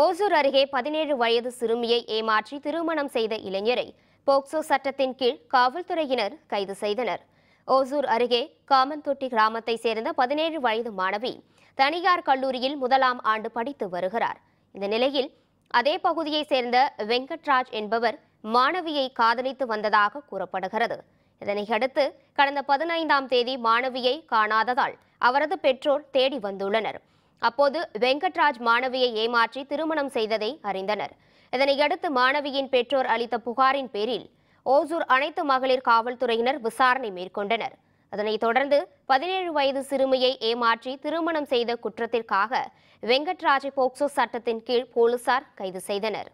ஓசூர் அருகே பதினேழு வயது சிறுமியை ஏமாற்றி திருமணம் செய்த இளைஞரை போக்சோ சட்டத்தின் கீழ் காவல்துறையினர் கைது செய்தனர் ஓசூர் அருகே காமன்தொட்டி கிராமத்தை சேர்ந்த பதினேழு வயது மாணவி தனியார் கல்லூரியில் முதலாம் ஆண்டு படித்து வருகிறார் இந்த நிலையில் அதே பகுதியை சேர்ந்த வெங்கட்ராஜ் என்பவர் மாணவியை காதலித்து வந்ததாக கூறப்படுகிறது இதனையடுத்து கடந்த பதினைந்தாம் தேதி மாணவியை காணாததால் அவரது பெற்றோர் தேடி வந்துள்ளனர் அப்போது வெங்கட்ராஜ் மாணவியை ஏமாற்றி திருமணம் செய்ததை அறிந்தனர் இதனையடுத்து மாணவியின் பெற்றோர் அளித்த புகாரின் பேரில் ஓசூர் அனைத்து மகளிர் காவல்துறையினர் விசாரணை மேற்கொண்டனர் அதனைத் தொடர்ந்து பதினேழு வயது சிறுமியை ஏமாற்றி திருமணம் செய்த குற்றத்திற்காக வெங்கட்ராஜை போக்சோ சட்டத்தின் கீழ் போலீசார் கைது செய்தனர்